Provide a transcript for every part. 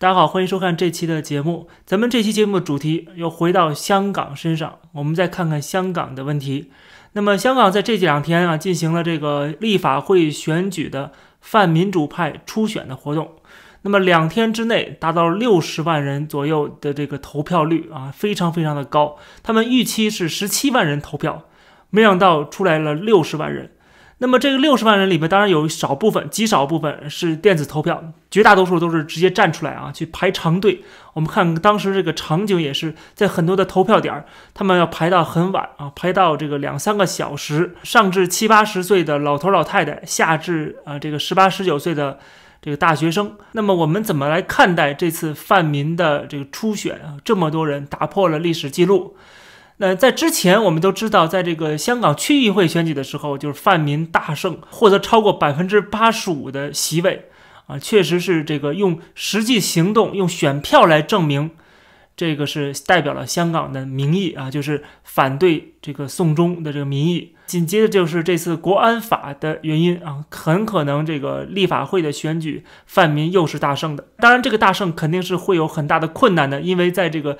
大家好，欢迎收看这期的节目。咱们这期节目的主题又回到香港身上，我们再看看香港的问题。那么，香港在这几天啊，进行了这个立法会选举的泛民主派初选的活动。那么，两天之内达到六十万人左右的这个投票率啊，非常非常的高。他们预期是十七万人投票，没想到出来了六十万人。那么这个六十万人里边，当然有少部分、极少部分是电子投票，绝大多数都是直接站出来啊，去排长队。我们看当时这个场景也是，在很多的投票点，他们要排到很晚啊，排到这个两三个小时，上至七八十岁的老头老太太，下至啊这个十八十九岁的这个大学生。那么我们怎么来看待这次泛民的这个初选啊？这么多人打破了历史记录。那在之前，我们都知道，在这个香港区议会选举的时候，就是泛民大胜，获得超过百分之八十五的席位，啊，确实是这个用实际行动、用选票来证明，这个是代表了香港的民意啊，就是反对这个送中的这个民意。紧接着就是这次国安法的原因啊，很可能这个立法会的选举，泛民又是大胜的。当然，这个大胜肯定是会有很大的困难的，因为在这个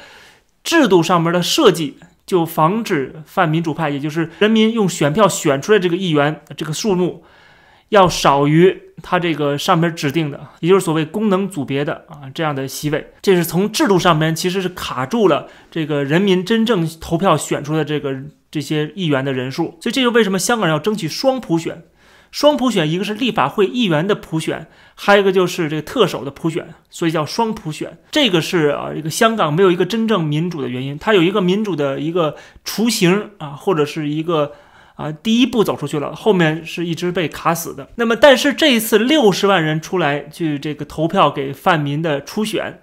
制度上面的设计。就防止泛民主派，也就是人民用选票选出来这个议员这个数目，要少于他这个上面指定的，也就是所谓功能组别的啊这样的席位。这是从制度上面其实是卡住了这个人民真正投票选出的这个这些议员的人数。所以这就为什么香港人要争取双普选。双普选，一个是立法会议员的普选，还有一个就是这个特首的普选，所以叫双普选。这个是啊，一个香港没有一个真正民主的原因，它有一个民主的一个雏形啊，或者是一个啊第一步走出去了，后面是一直被卡死的。那么，但是这一次六十万人出来去这个投票给泛民的初选。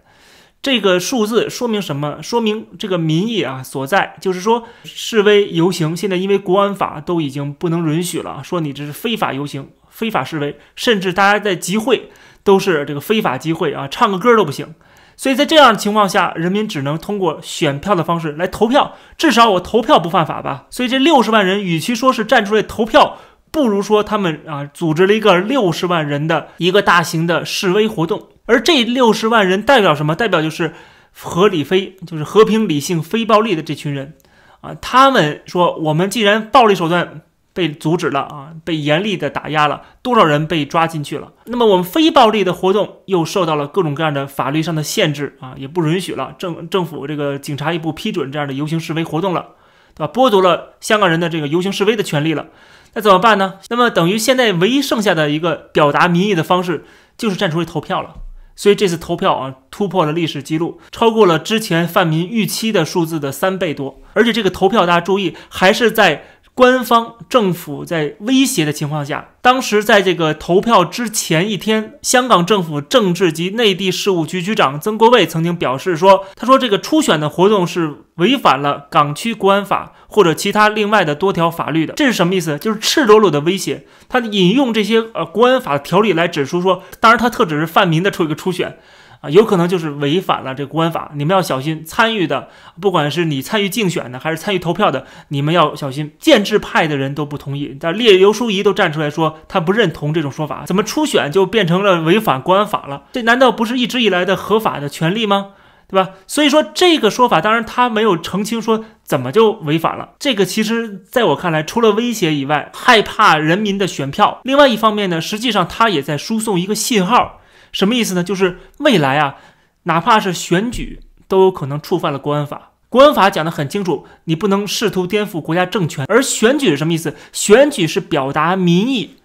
这个数字说明什么？说明这个民意啊所在，就是说示威游行现在因为国安法都已经不能允许了，说你这是非法游行、非法示威，甚至大家在集会都是这个非法集会啊，唱个歌都不行。所以在这样的情况下，人民只能通过选票的方式来投票，至少我投票不犯法吧。所以这六十万人与其说是站出来投票，不如说他们啊组织了一个六十万人的一个大型的示威活动。而这六十万人代表什么？代表就是合理非，就是和平理性非暴力的这群人啊。他们说，我们既然暴力手段被阻止了啊，被严厉的打压了，多少人被抓进去了？那么我们非暴力的活动又受到了各种各样的法律上的限制啊，也不允许了。政政府这个警察也不批准这样的游行示威活动了，对吧？剥夺了香港人的这个游行示威的权利了，那怎么办呢？那么等于现在唯一剩下的一个表达民意的方式，就是站出来投票了。所以这次投票啊，突破了历史记录，超过了之前泛民预期的数字的三倍多，而且这个投票大家注意，还是在。官方政府在威胁的情况下，当时在这个投票之前一天，香港政府政治及内地事务局局长曾国卫曾经表示说：“他说这个初选的活动是违反了港区国安法或者其他另外的多条法律的。”这是什么意思？就是赤裸裸的威胁。他引用这些呃国安法条例来指出说，当然他特指是泛民的出一个初选。啊，有可能就是违反了这国安法，你们要小心参与的，不管是你参与竞选的，还是参与投票的，你们要小心。建制派的人都不同意，但列刘淑仪都站出来说他不认同这种说法，怎么初选就变成了违反国安法了？这难道不是一直以来的合法的权利吗？对吧？所以说这个说法，当然他没有澄清说怎么就违法了。这个其实在我看来，除了威胁以外，害怕人民的选票。另外一方面呢，实际上他也在输送一个信号。什么意思呢？就是未来啊，哪怕是选举，都有可能触犯了国安法。国安法讲得很清楚，你不能试图颠覆国家政权。而选举是什么意思？选举是表达民意，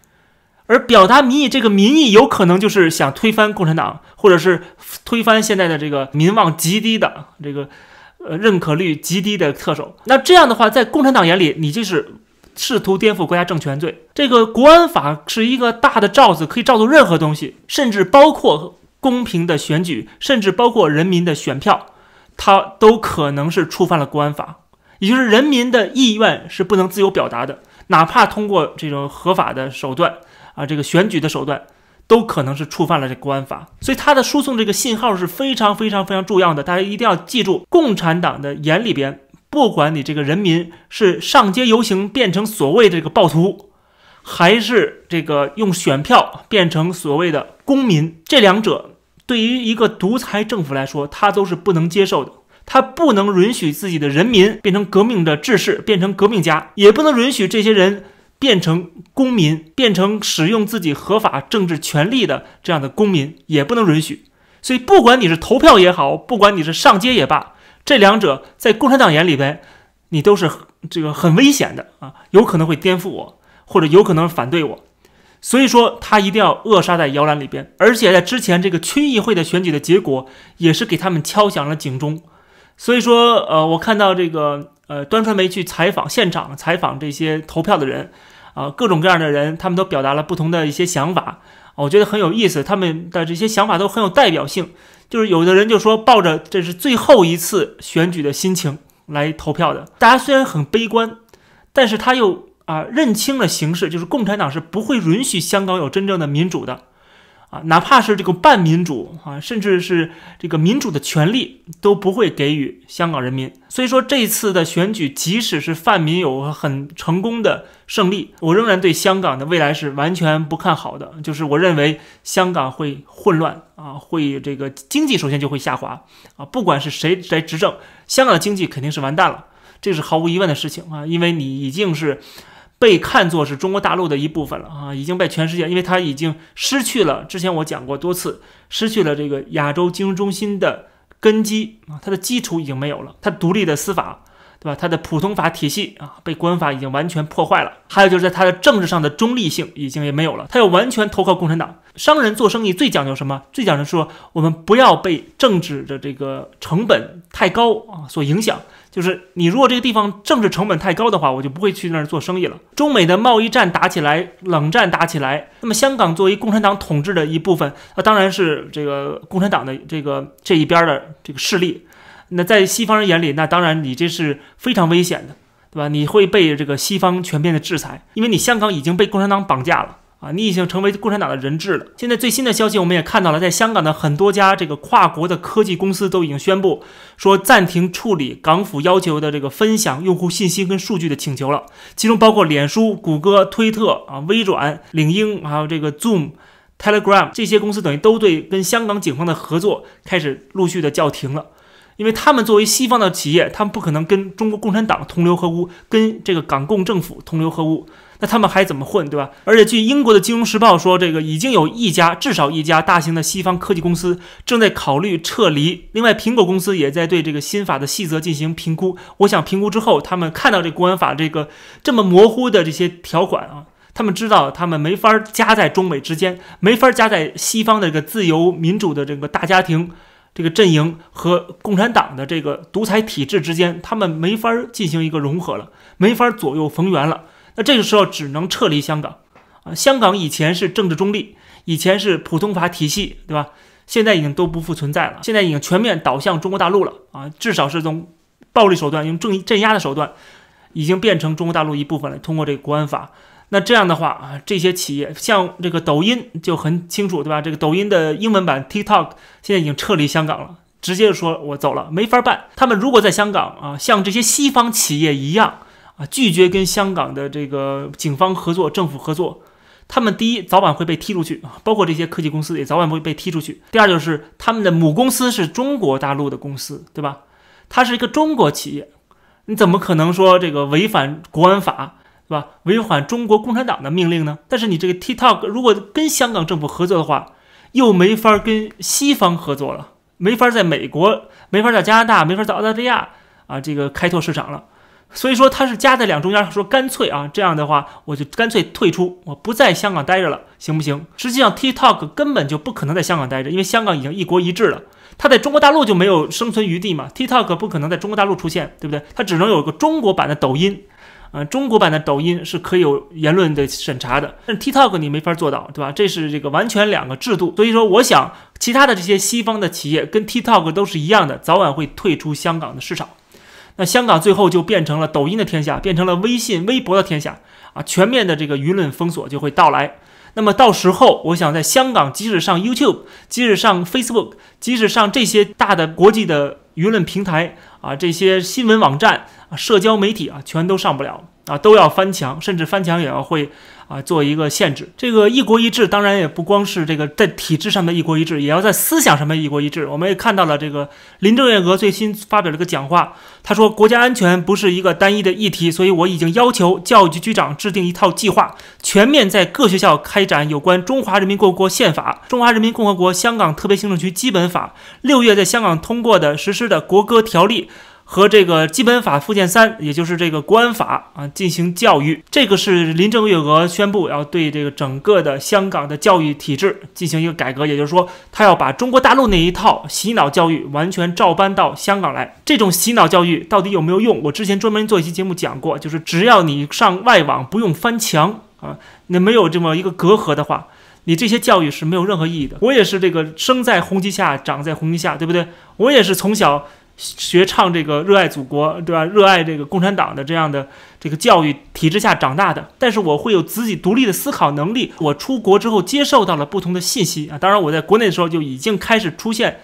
而表达民意这个民意有可能就是想推翻共产党，或者是推翻现在的这个民望极低的这个呃认可率极低的特首。那这样的话，在共产党眼里，你就是。试图颠覆国家政权罪，这个国安法是一个大的罩子，可以罩住任何东西，甚至包括公平的选举，甚至包括人民的选票，它都可能是触犯了国安法。也就是人民的意愿是不能自由表达的，哪怕通过这种合法的手段啊，这个选举的手段，都可能是触犯了这国安法。所以它的输送这个信号是非常非常非常重要的，大家一定要记住，共产党的眼里边。不管你这个人民是上街游行变成所谓的这个暴徒，还是这个用选票变成所谓的公民，这两者对于一个独裁政府来说，他都是不能接受的。他不能允许自己的人民变成革命的志士，变成革命家，也不能允许这些人变成公民，变成使用自己合法政治权利的这样的公民，也不能允许。所以，不管你是投票也好，不管你是上街也罢。这两者在共产党眼里边，你都是这个很危险的啊，有可能会颠覆我，或者有可能反对我，所以说他一定要扼杀在摇篮里边。而且在之前这个区议会的选举的结果，也是给他们敲响了警钟。所以说，呃，我看到这个呃端传媒去采访现场采访这些投票的人啊，各种各样的人，他们都表达了不同的一些想法，我觉得很有意思，他们的这些想法都很有代表性。就是有的人就说抱着这是最后一次选举的心情来投票的，大家虽然很悲观，但是他又啊认清了形势，就是共产党是不会允许香港有真正的民主的。啊，哪怕是这个半民主，啊，甚至是这个民主的权利，都不会给予香港人民。所以说，这次的选举，即使是泛民有很成功的胜利，我仍然对香港的未来是完全不看好的。就是我认为香港会混乱啊，会这个经济首先就会下滑啊。不管是谁谁执政，香港的经济肯定是完蛋了，这是毫无疑问的事情啊，因为你已经是。被看作是中国大陆的一部分了啊，已经被全世界，因为它已经失去了。之前我讲过多次，失去了这个亚洲金融中心的根基啊，它的基础已经没有了。它独立的司法，对吧？它的普通法体系啊，被官法已经完全破坏了。还有就是在它的政治上的中立性已经也没有了，它要完全投靠共产党。商人做生意最讲究什么？最讲究说，我们不要被政治的这个成本太高啊所影响。就是你如果这个地方政治成本太高的话，我就不会去那儿做生意了。中美的贸易战打起来，冷战打起来，那么香港作为共产党统治的一部分，那当然是这个共产党的这个这一边的这个势力。那在西方人眼里，那当然你这是非常危险的，对吧？你会被这个西方全面的制裁，因为你香港已经被共产党绑架了。啊，你已经成为共产党的人质了。现在最新的消息，我们也看到了，在香港的很多家这个跨国的科技公司都已经宣布说暂停处理港府要求的这个分享用户信息跟数据的请求了，其中包括脸书、谷歌、推特啊、微软、领英，还有这个 Zoom、Telegram 这些公司，等于都对跟香港警方的合作开始陆续的叫停了。因为他们作为西方的企业，他们不可能跟中国共产党同流合污，跟这个港共政府同流合污，那他们还怎么混，对吧？而且，据英国的《金融时报》说，这个已经有一家，至少一家大型的西方科技公司正在考虑撤离。另外，苹果公司也在对这个新法的细则进行评估。我想，评估之后，他们看到这国安法这个这么模糊的这些条款啊，他们知道他们没法夹在中美之间，没法夹在西方的这个自由民主的这个大家庭。这个阵营和共产党的这个独裁体制之间，他们没法进行一个融合了，没法左右逢源了。那这个时候只能撤离香港，啊，香港以前是政治中立，以前是普通法体系，对吧？现在已经都不复存在了，现在已经全面倒向中国大陆了，啊，至少是从暴力手段、用镇镇压的手段，已经变成中国大陆一部分了。通过这个国安法。那这样的话啊，这些企业像这个抖音就很清楚，对吧？这个抖音的英文版 TikTok 现在已经撤离香港了，直接就说我走了，没法办。他们如果在香港啊，像这些西方企业一样啊，拒绝跟香港的这个警方合作、政府合作，他们第一早晚会被踢出去啊，包括这些科技公司也早晚会被踢出去。第二就是他们的母公司是中国大陆的公司，对吧？它是一个中国企业，你怎么可能说这个违反国安法？吧，违反中国共产党的命令呢？但是你这个 TikTok 如果跟香港政府合作的话，又没法跟西方合作了，没法在美国，没法在加拿大，没法在澳大利亚啊，这个开拓市场了。所以说他是夹在两中间，说干脆啊，这样的话我就干脆退出，我不在香港待着了，行不行？实际上 TikTok 根本就不可能在香港待着，因为香港已经一国一制了，它在中国大陆就没有生存余地嘛。TikTok 不可能在中国大陆出现，对不对？它只能有一个中国版的抖音。嗯，中国版的抖音是可以有言论的审查的，但 TikTok 你没法做到，对吧？这是这个完全两个制度，所以说我想，其他的这些西方的企业跟 TikTok 都是一样的，早晚会退出香港的市场。那香港最后就变成了抖音的天下，变成了微信、微博的天下啊！全面的这个舆论封锁就会到来。那么到时候，我想在香港，即使上 YouTube，即使上 Facebook，即使上这些大的国际的舆论平台。啊，这些新闻网站啊，社交媒体啊，全都上不了啊，都要翻墙，甚至翻墙也要会。啊，做一个限制。这个一国一制，当然也不光是这个在体制上面一国一制，也要在思想上面一国一制。我们也看到了这个林郑月娥最新发表这个讲话，她说国家安全不是一个单一的议题，所以我已经要求教育局局长制定一套计划，全面在各学校开展有关中华人民共和国宪法、中华人民共和国香港特别行政区基本法、六月在香港通过的实施的国歌条例。和这个《基本法》附件三，也就是这个《国安法》啊，进行教育。这个是林郑月娥宣布要对这个整个的香港的教育体制进行一个改革，也就是说，他要把中国大陆那一套洗脑教育完全照搬到香港来。这种洗脑教育到底有没有用？我之前专门做一期节目讲过，就是只要你上外网不用翻墙啊，那没有这么一个隔阂的话，你这些教育是没有任何意义的。我也是这个生在红旗下长在红旗下，对不对？我也是从小。学唱这个热爱祖国，对吧？热爱这个共产党的这样的这个教育体制下长大的，但是我会有自己独立的思考能力。我出国之后接受到了不同的信息啊，当然我在国内的时候就已经开始出现。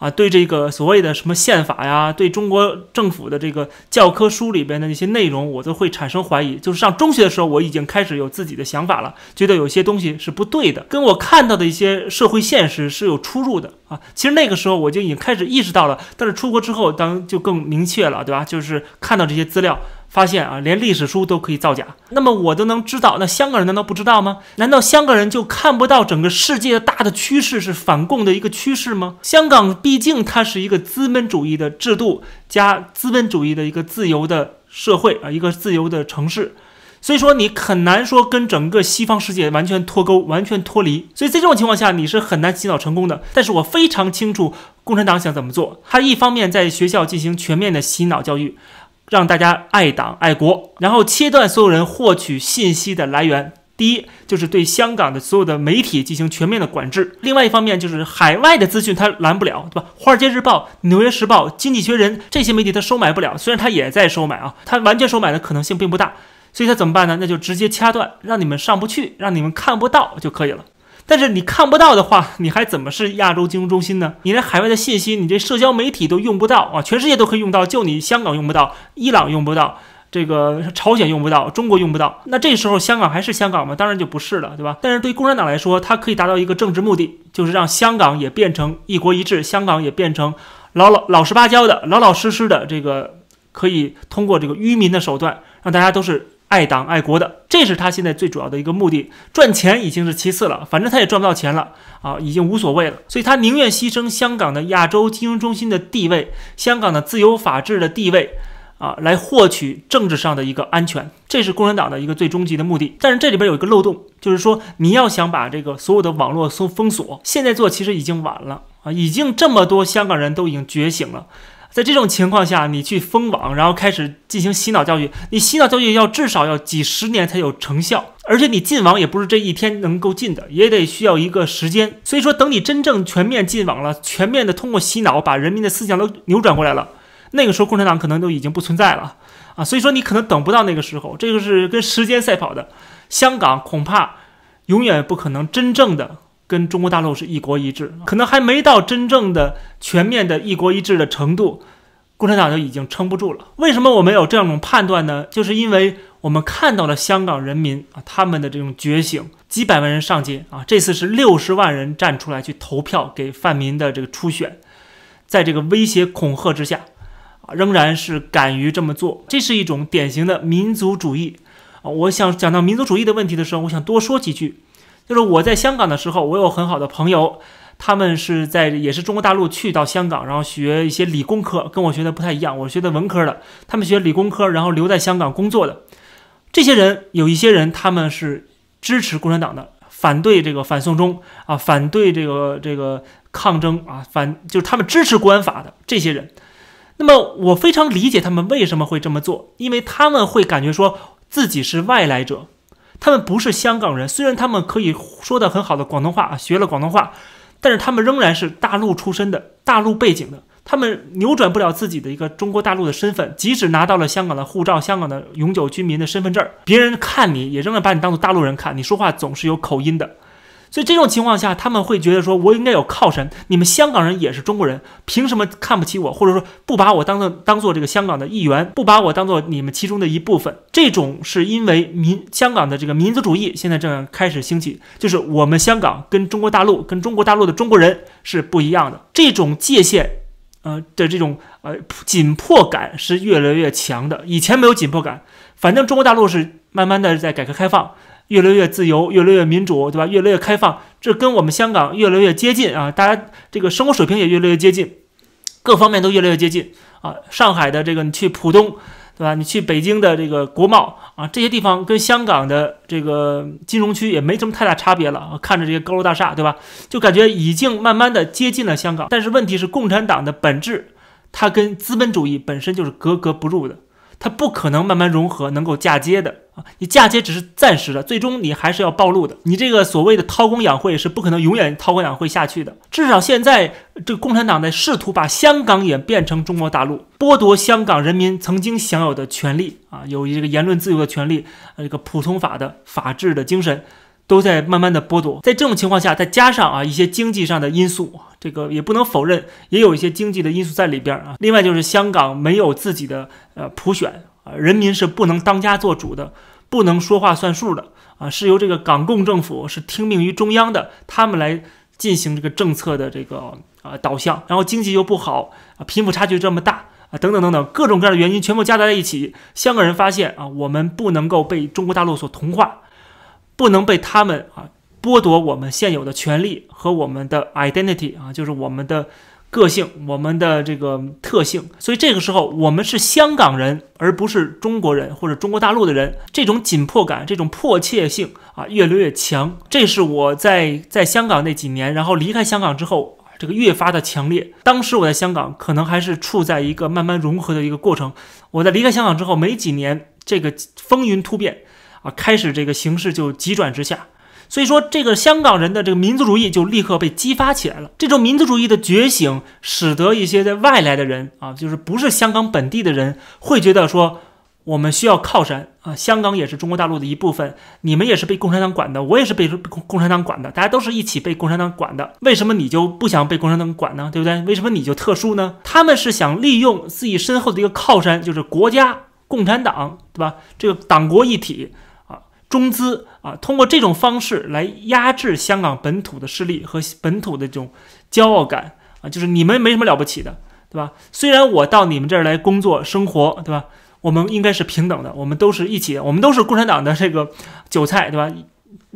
啊，对这个所谓的什么宪法呀，对中国政府的这个教科书里边的那些内容，我都会产生怀疑。就是上中学的时候，我已经开始有自己的想法了，觉得有些东西是不对的，跟我看到的一些社会现实是有出入的啊。其实那个时候我就已经开始意识到了，但是出国之后，当就更明确了，对吧？就是看到这些资料。发现啊，连历史书都可以造假。那么我都能知道，那香港人难道不知道吗？难道香港人就看不到整个世界的大的趋势是反共的一个趋势吗？香港毕竟它是一个资本主义的制度加资本主义的一个自由的社会啊，一个自由的城市。所以说你很难说跟整个西方世界完全脱钩、完全脱离。所以在这种情况下，你是很难洗脑成功的。但是我非常清楚共产党想怎么做。他一方面在学校进行全面的洗脑教育。让大家爱党爱国，然后切断所有人获取信息的来源。第一就是对香港的所有的媒体进行全面的管制；另外一方面就是海外的资讯他拦不了，对吧？华尔街日报、纽约时报、经济学人这些媒体他收买不了，虽然他也在收买啊，他完全收买的可能性并不大，所以他怎么办呢？那就直接掐断，让你们上不去，让你们看不到就可以了。但是你看不到的话，你还怎么是亚洲金融中心呢？你连海外的信息，你这社交媒体都用不到啊！全世界都可以用到，就你香港用不到，伊朗用不到，这个朝鲜用不到，中国用不到。那这时候香港还是香港吗？当然就不是了，对吧？但是对共产党来说，它可以达到一个政治目的，就是让香港也变成一国一制，香港也变成老老老实巴交的、老老实实的，这个可以通过这个愚民的手段，让大家都是爱党爱国的。这是他现在最主要的一个目的，赚钱已经是其次了，反正他也赚不到钱了啊，已经无所谓了，所以他宁愿牺牲香港的亚洲金融中心的地位，香港的自由法治的地位啊，来获取政治上的一个安全，这是共产党的一个最终极的目的。但是这里边有一个漏洞，就是说你要想把这个所有的网络封封锁，现在做其实已经晚了啊，已经这么多香港人都已经觉醒了。在这种情况下，你去封网，然后开始进行洗脑教育。你洗脑教育要至少要几十年才有成效，而且你进网也不是这一天能够进的，也得需要一个时间。所以说，等你真正全面进网了，全面的通过洗脑把人民的思想都扭转过来了，那个时候共产党可能都已经不存在了啊。所以说，你可能等不到那个时候，这个是跟时间赛跑的。香港恐怕永远不可能真正的。跟中国大陆是一国一制，可能还没到真正的全面的一国一制的程度，共产党就已经撑不住了。为什么我们有这样一种判断呢？就是因为我们看到了香港人民啊，他们的这种觉醒，几百万人上街啊，这次是六十万人站出来去投票给范民的这个初选，在这个威胁恐吓之下，啊，仍然是敢于这么做，这是一种典型的民族主义啊。我想讲到民族主义的问题的时候，我想多说几句。就是我在香港的时候，我有很好的朋友，他们是在也是中国大陆去到香港，然后学一些理工科，跟我学的不太一样，我学的文科的，他们学理工科，然后留在香港工作的这些人，有一些人他们是支持共产党的，反对这个反送中啊，反对这个这个抗争啊，反就是他们支持国安法的这些人，那么我非常理解他们为什么会这么做，因为他们会感觉说自己是外来者。他们不是香港人，虽然他们可以说的很好的广东话，学了广东话，但是他们仍然是大陆出身的，大陆背景的，他们扭转不了自己的一个中国大陆的身份，即使拿到了香港的护照，香港的永久居民的身份证，别人看你也仍然把你当做大陆人看，你说话总是有口音的。所以这种情况下，他们会觉得说：“我应该有靠山。你们香港人也是中国人，凭什么看不起我，或者说不把我当做当做这个香港的一员，不把我当做你们其中的一部分？”这种是因为民香港的这个民族主义现在正开始兴起，就是我们香港跟中国大陆跟中国大陆的中国人是不一样的。这种界限，呃的这种呃紧迫感是越来越强的。以前没有紧迫感，反正中国大陆是慢慢的在改革开放。越来越自由，越来越民主，对吧？越来越开放，这跟我们香港越来越接近啊！大家这个生活水平也越来越接近，各方面都越来越接近啊！上海的这个你去浦东，对吧？你去北京的这个国贸啊，这些地方跟香港的这个金融区也没什么太大差别了。看着这些高楼大厦，对吧？就感觉已经慢慢的接近了香港。但是问题是，共产党的本质，它跟资本主义本身就是格格不入的。它不可能慢慢融合，能够嫁接的啊！你嫁接只是暂时的，最终你还是要暴露的。你这个所谓的韬光养晦是不可能永远韬光养晦下去的。至少现在，这个共产党在试图把香港也变成中国大陆，剥夺香港人民曾经享有的权利啊，有一个言论自由的权利，呃，这个普通法的法治的精神，都在慢慢的剥夺。在这种情况下，再加上啊一些经济上的因素。这个也不能否认，也有一些经济的因素在里边啊。另外就是香港没有自己的呃普选啊，人民是不能当家作主的，不能说话算数的啊，是由这个港共政府是听命于中央的，他们来进行这个政策的这个啊导向。然后经济又不好啊，贫富差距这么大啊，等等等等，各种各样的原因全部加在一起，香港人发现啊，我们不能够被中国大陆所同化，不能被他们啊。剥夺我们现有的权利和我们的 identity 啊，就是我们的个性、我们的这个特性。所以这个时候，我们是香港人，而不是中国人或者中国大陆的人。这种紧迫感、这种迫切性啊，越来越强。这是我在在香港那几年，然后离开香港之后，这个越发的强烈。当时我在香港，可能还是处在一个慢慢融合的一个过程。我在离开香港之后没几年，这个风云突变啊，开始这个形势就急转直下。所以说，这个香港人的这个民族主义就立刻被激发起来了。这种民族主义的觉醒，使得一些在外来的人啊，就是不是香港本地的人，会觉得说，我们需要靠山啊。香港也是中国大陆的一部分，你们也是被共产党管的，我也是被共共产党管的，大家都是一起被共产党管的。为什么你就不想被共产党管呢？对不对？为什么你就特殊呢？他们是想利用自己身后的一个靠山，就是国家共产党，对吧？这个党国一体。中资啊，通过这种方式来压制香港本土的势力和本土的这种骄傲感啊，就是你们没什么了不起的，对吧？虽然我到你们这儿来工作生活，对吧？我们应该是平等的，我们都是一起的，我们都是共产党的这个韭菜，对吧？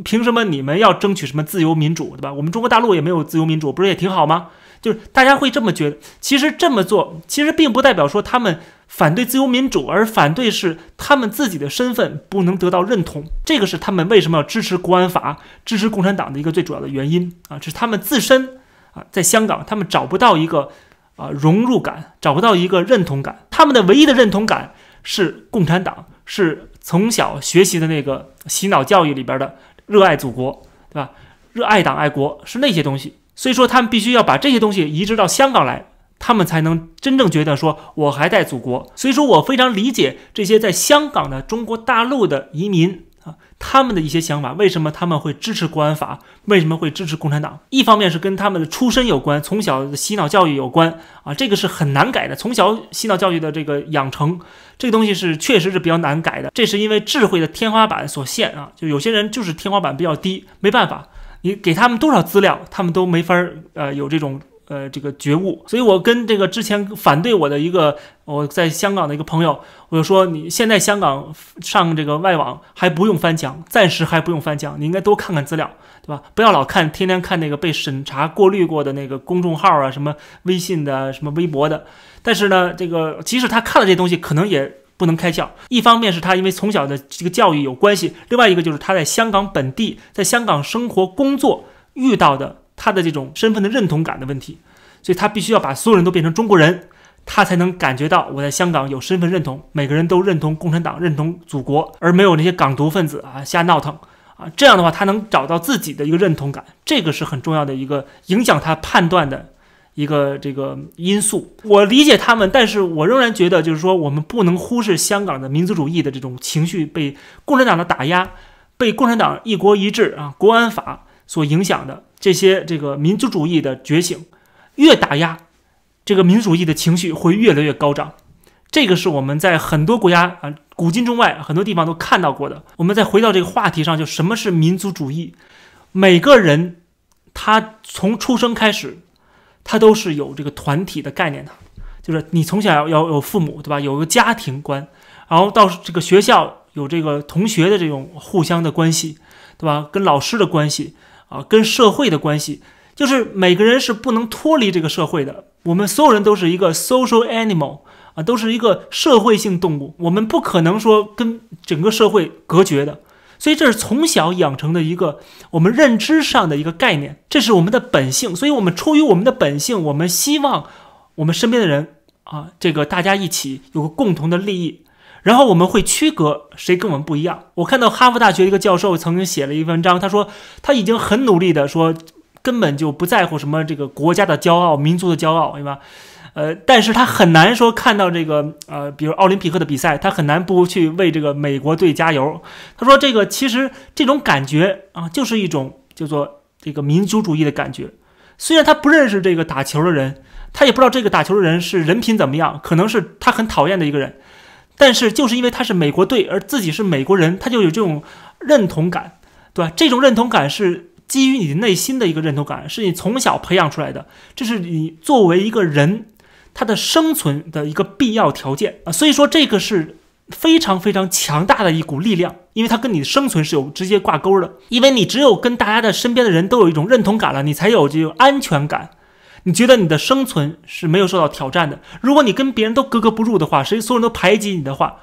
凭什么你们要争取什么自由民主，对吧？我们中国大陆也没有自由民主，不是也挺好吗？就是大家会这么觉得，其实这么做其实并不代表说他们。反对自由民主，而反对是他们自己的身份不能得到认同，这个是他们为什么要支持国安法、支持共产党的一个最主要的原因啊！这是他们自身啊，在香港他们找不到一个啊融入感，找不到一个认同感，他们的唯一的认同感是共产党，是从小学习的那个洗脑教育里边的热爱祖国，对吧？热爱党、爱国是那些东西，所以说他们必须要把这些东西移植到香港来。他们才能真正觉得说我还在祖国，所以说我非常理解这些在香港的中国大陆的移民啊，他们的一些想法，为什么他们会支持国安法，为什么会支持共产党？一方面是跟他们的出身有关，从小洗脑教育有关啊，这个是很难改的。从小洗脑教育的这个养成，这个东西是确实是比较难改的。这是因为智慧的天花板所限啊，就有些人就是天花板比较低，没办法，你给他们多少资料，他们都没法儿呃有这种。呃，这个觉悟，所以我跟这个之前反对我的一个我在香港的一个朋友，我就说，你现在香港上这个外网还不用翻墙，暂时还不用翻墙，你应该多看看资料，对吧？不要老看，天天看那个被审查过滤过的那个公众号啊，什么微信的，什么微博的。但是呢，这个即使他看了这东西，可能也不能开窍。一方面是他因为从小的这个教育有关系，另外一个就是他在香港本地，在香港生活工作遇到的。他的这种身份的认同感的问题，所以他必须要把所有人都变成中国人，他才能感觉到我在香港有身份认同，每个人都认同共产党、认同祖国，而没有那些港独分子啊瞎闹腾啊，这样的话他能找到自己的一个认同感，这个是很重要的一个影响他判断的一个这个因素。我理解他们，但是我仍然觉得就是说我们不能忽视香港的民族主义的这种情绪被共产党的打压，被共产党一国一制啊国安法所影响的。这些这个民族主义的觉醒，越打压，这个民族主义的情绪会越来越高涨。这个是我们在很多国家啊，古今中外很多地方都看到过的。我们再回到这个话题上，就什么是民族主义？每个人他从出生开始，他都是有这个团体的概念的，就是你从小要要有父母，对吧？有个家庭观，然后到这个学校有这个同学的这种互相的关系，对吧？跟老师的关系。啊，跟社会的关系，就是每个人是不能脱离这个社会的。我们所有人都是一个 social animal 啊，都是一个社会性动物。我们不可能说跟整个社会隔绝的，所以这是从小养成的一个我们认知上的一个概念，这是我们的本性。所以我们出于我们的本性，我们希望我们身边的人啊，这个大家一起有个共同的利益。然后我们会区隔谁跟我们不一样。我看到哈佛大学一个教授曾经写了一篇文章，他说他已经很努力的说，根本就不在乎什么这个国家的骄傲、民族的骄傲，对吧？呃，但是他很难说看到这个呃，比如奥林匹克的比赛，他很难不去为这个美国队加油。他说这个其实这种感觉啊，就是一种叫做这个民族主义的感觉。虽然他不认识这个打球的人，他也不知道这个打球的人是人品怎么样，可能是他很讨厌的一个人。但是就是因为他是美国队，而自己是美国人，他就有这种认同感，对吧？这种认同感是基于你内心的一个认同感，是你从小培养出来的，这是你作为一个人他的生存的一个必要条件啊。所以说，这个是非常非常强大的一股力量，因为它跟你的生存是有直接挂钩的。因为你只有跟大家的身边的人都有一种认同感了，你才有这种安全感。你觉得你的生存是没有受到挑战的？如果你跟别人都格格不入的话，谁所有人都排挤你的话，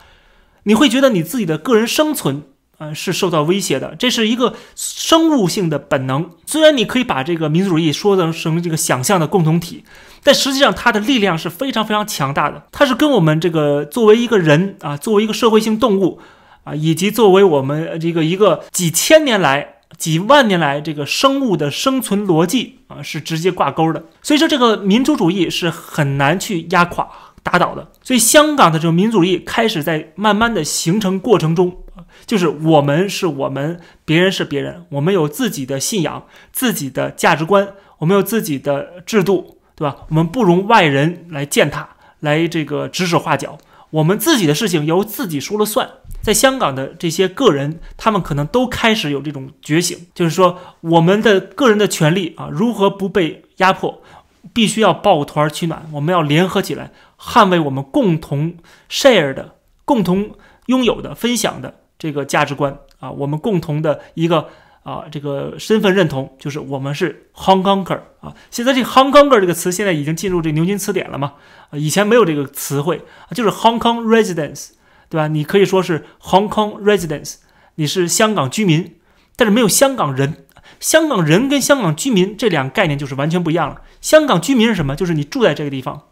你会觉得你自己的个人生存，呃，是受到威胁的。这是一个生物性的本能。虽然你可以把这个民族主义说成成这个想象的共同体，但实际上它的力量是非常非常强大的。它是跟我们这个作为一个人啊，作为一个社会性动物啊，以及作为我们这个一个几千年来。几万年来，这个生物的生存逻辑啊是直接挂钩的，所以说这个民族主义是很难去压垮、打倒的。所以香港的这个民族主义开始在慢慢的形成过程中，就是我们是我们，别人是别人，我们有自己的信仰、自己的价值观，我们有自己的制度，对吧？我们不容外人来践踏、来这个指手画脚，我们自己的事情由自己说了算。在香港的这些个人，他们可能都开始有这种觉醒，就是说，我们的个人的权利啊，如何不被压迫，必须要抱团取暖，我们要联合起来，捍卫我们共同 shared、共同拥有的、分享的这个价值观啊，我们共同的一个啊这个身份认同，就是我们是 Hong Konger 啊。现在这 Hong Konger 这个词现在已经进入这牛津词典了嘛？啊，以前没有这个词汇，就是 Hong Kong r e s i d e n c e 对吧？你可以说是 Hong Kong residents，你是香港居民，但是没有香港人。香港人跟香港居民这两个概念就是完全不一样了。香港居民是什么？就是你住在这个地方，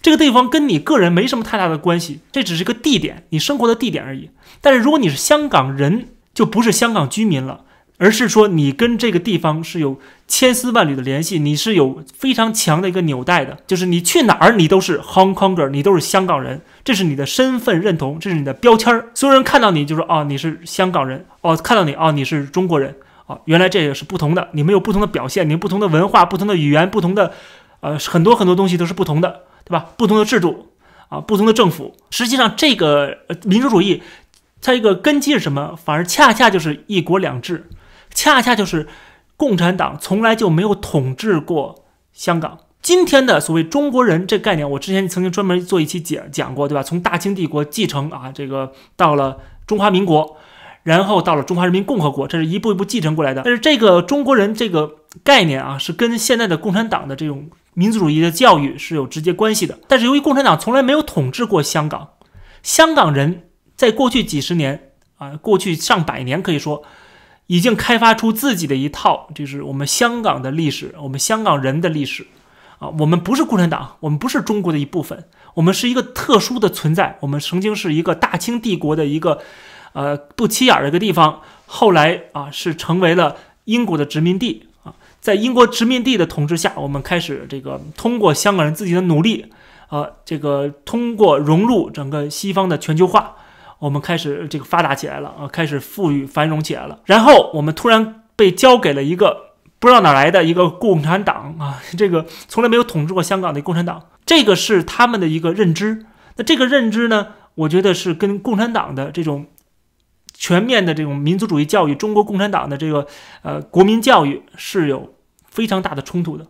这个地方跟你个人没什么太大的关系，这只是个地点，你生活的地点而已。但是如果你是香港人，就不是香港居民了。而是说你跟这个地方是有千丝万缕的联系，你是有非常强的一个纽带的，就是你去哪儿你都是 Hong Konger，你都是香港人，这是你的身份认同，这是你的标签儿。所有人看到你就说哦，你是香港人哦；看到你啊，你是中国人啊。原来这也是不同的，你们有不同的表现，你们不同的文化、不同的语言、不同的，呃，很多很多东西都是不同的，对吧？不同的制度啊，不同的政府。实际上，这个民主主义它一个根基是什么？反而恰恰就是一国两制。恰恰就是共产党从来就没有统治过香港。今天的所谓中国人这概念，我之前曾经专门做一期讲讲过，对吧？从大清帝国继承啊，这个到了中华民国，然后到了中华人民共和国，这是一步一步继承过来的。但是这个中国人这个概念啊，是跟现在的共产党的这种民族主义的教育是有直接关系的。但是由于共产党从来没有统治过香港，香港人在过去几十年啊，过去上百年可以说。已经开发出自己的一套，就是我们香港的历史，我们香港人的历史，啊，我们不是共产党，我们不是中国的一部分，我们是一个特殊的存在。我们曾经是一个大清帝国的一个，呃，不起眼的一个地方，后来啊，是成为了英国的殖民地啊，在英国殖民地的统治下，我们开始这个通过香港人自己的努力，啊，这个通过融入整个西方的全球化。我们开始这个发达起来了啊，开始富裕繁荣起来了。然后我们突然被交给了一个不知道哪来的一个共产党啊，这个从来没有统治过香港的共产党。这个是他们的一个认知。那这个认知呢，我觉得是跟共产党的这种全面的这种民族主义教育、中国共产党的这个呃国民教育是有非常大的冲突的。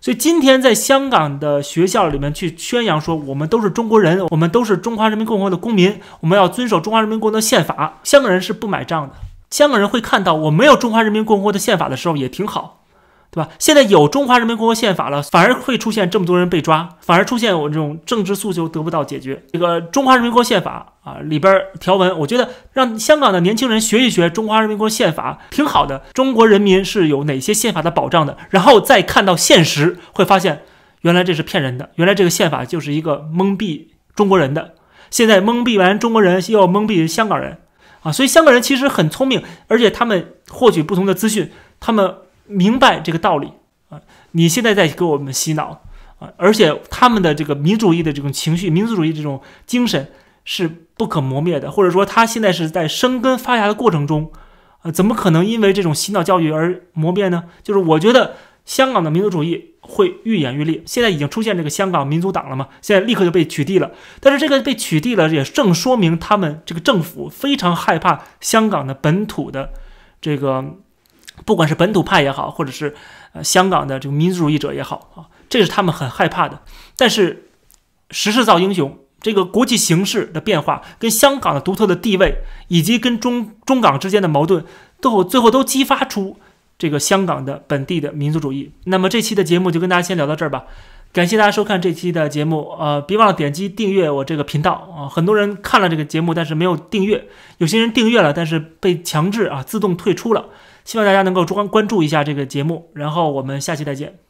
所以今天在香港的学校里面去宣扬说我们都是中国人，我们都是中华人民共和国的公民，我们要遵守中华人民共和国的宪法，香港人是不买账的。香港人会看到我没有中华人民共和国的宪法的时候也挺好。对吧？现在有《中华人民共和国宪法》了，反而会出现这么多人被抓，反而出现我这种政治诉求得不到解决。这个《中华人民共和国宪法》啊，里边条文，我觉得让香港的年轻人学一学《中华人民共和国宪法》挺好的。中国人民是有哪些宪法的保障的？然后再看到现实，会发现原来这是骗人的，原来这个宪法就是一个蒙蔽中国人的。现在蒙蔽完中国人，又蒙蔽香港人啊！所以香港人其实很聪明，而且他们获取不同的资讯，他们。明白这个道理啊！你现在在给我们洗脑啊！而且他们的这个民族主义的这种情绪、民族主义这种精神是不可磨灭的，或者说他现在是在生根发芽的过程中啊，怎么可能因为这种洗脑教育而磨灭呢？就是我觉得香港的民族主义会愈演愈烈，现在已经出现这个香港民族党了嘛，现在立刻就被取缔了。但是这个被取缔了，也正说明他们这个政府非常害怕香港的本土的这个。不管是本土派也好，或者是呃香港的这个民族主义者也好啊，这是他们很害怕的。但是时势造英雄，这个国际形势的变化，跟香港的独特的地位，以及跟中中港之间的矛盾，都最后都激发出这个香港的本地的民族主义。那么这期的节目就跟大家先聊到这儿吧。感谢大家收看这期的节目啊！别忘了点击订阅我这个频道啊！很多人看了这个节目，但是没有订阅；有些人订阅了，但是被强制啊自动退出了。希望大家能够关关注一下这个节目，然后我们下期再见。